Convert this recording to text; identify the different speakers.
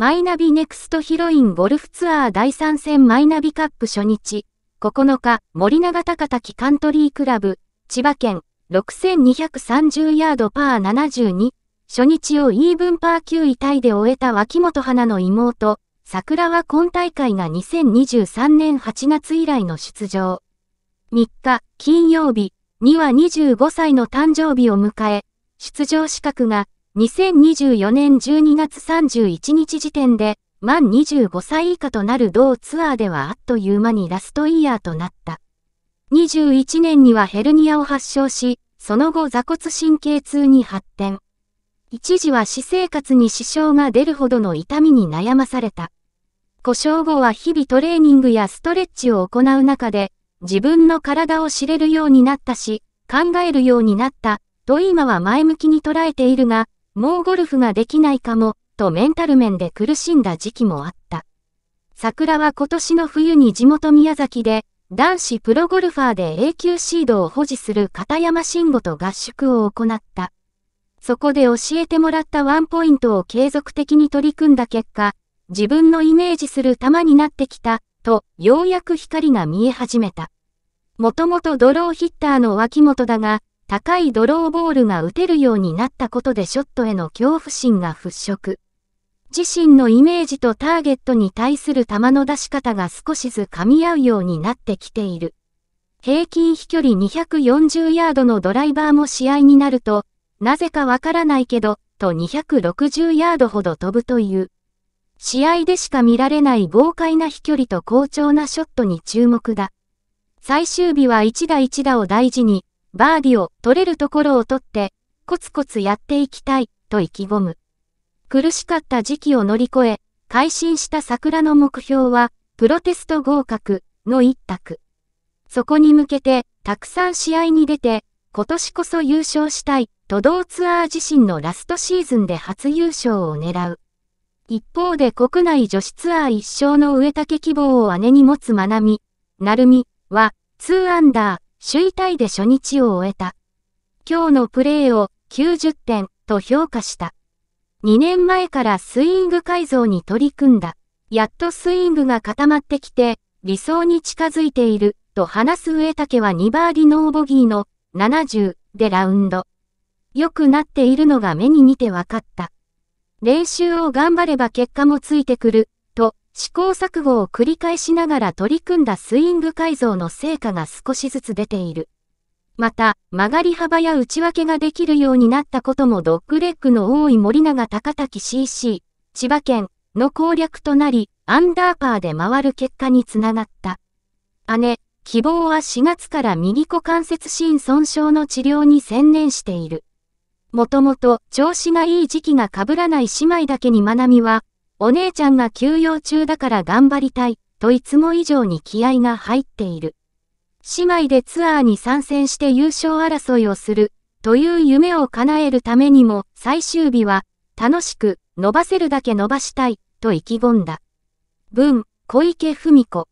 Speaker 1: マイナビネクストヒロインゴルフツアー第3戦マイナビカップ初日、9日、森永高滝カントリークラブ、千葉県、6230ヤードパー72、初日をイーブンパー9位タイで終えた脇本花の妹、桜は今大会が2023年8月以来の出場。3日、金曜日には25歳の誕生日を迎え、出場資格が2024年12月31日時点で、満25歳以下となる同ツアーではあっという間にラストイヤーとなった。21年にはヘルニアを発症し、その後座骨神経痛に発展。一時は私生活に支障が出るほどの痛みに悩まされた。故障後は日々トレーニングやストレッチを行う中で、自分の体を知れるようになったし、考えるようになった、と今は前向きに捉えているが、もうゴルフができないかも、とメンタル面で苦しんだ時期もあった。桜は今年の冬に地元宮崎で、男子プロゴルファーで A 級シードを保持する片山慎吾と合宿を行った。そこで教えてもらったワンポイントを継続的に取り組んだ結果、自分のイメージする球になってきた、と、ようやく光が見え始めた。もともとドローヒッターの脇本だが、高いドローボールが打てるようになったことでショットへの恐怖心が払拭。自身のイメージとターゲットに対する球の出し方が少しず噛み合うようになってきている。平均飛距離240ヤードのドライバーも試合になると、なぜかわからないけど、と260ヤードほど飛ぶという。試合でしか見られない豪快な飛距離と好調なショットに注目だ。最終日は一打一打を大事に、バーディを取れるところを取って、コツコツやっていきたい、と意気込む。苦しかった時期を乗り越え、改心した桜の目標は、プロテスト合格の一択。そこに向けて、たくさん試合に出て、今年こそ優勝したい、都道ツアー自身のラストシーズンで初優勝を狙う。一方で国内女子ツアー一勝の植竹希望を姉に持つまなみ、なるみは、2アンダー、首位タイで初日を終えた。今日のプレーを90点と評価した。2年前からスイング改造に取り組んだ。やっとスイングが固まってきて、理想に近づいている、と話す上竹は2バーディノーボギーの70でラウンド。良くなっているのが目に見て分かった。練習を頑張れば結果もついてくる、試行錯誤を繰り返しながら取り組んだスイング改造の成果が少しずつ出ている。また、曲がり幅や内訳ができるようになったこともドッグレッグの多い森永高滝 CC、千葉県の攻略となり、アンダーパーで回る結果につながった。姉、希望は4月から右股関節芯損傷の治療に専念している。もともと調子がいい時期が被らない姉妹だけに学びは、お姉ちゃんが休養中だから頑張りたい、といつも以上に気合が入っている。姉妹でツアーに参戦して優勝争いをする、という夢を叶えるためにも、最終日は、楽しく、伸ばせるだけ伸ばしたい、と意気込んだ。文、小池文子。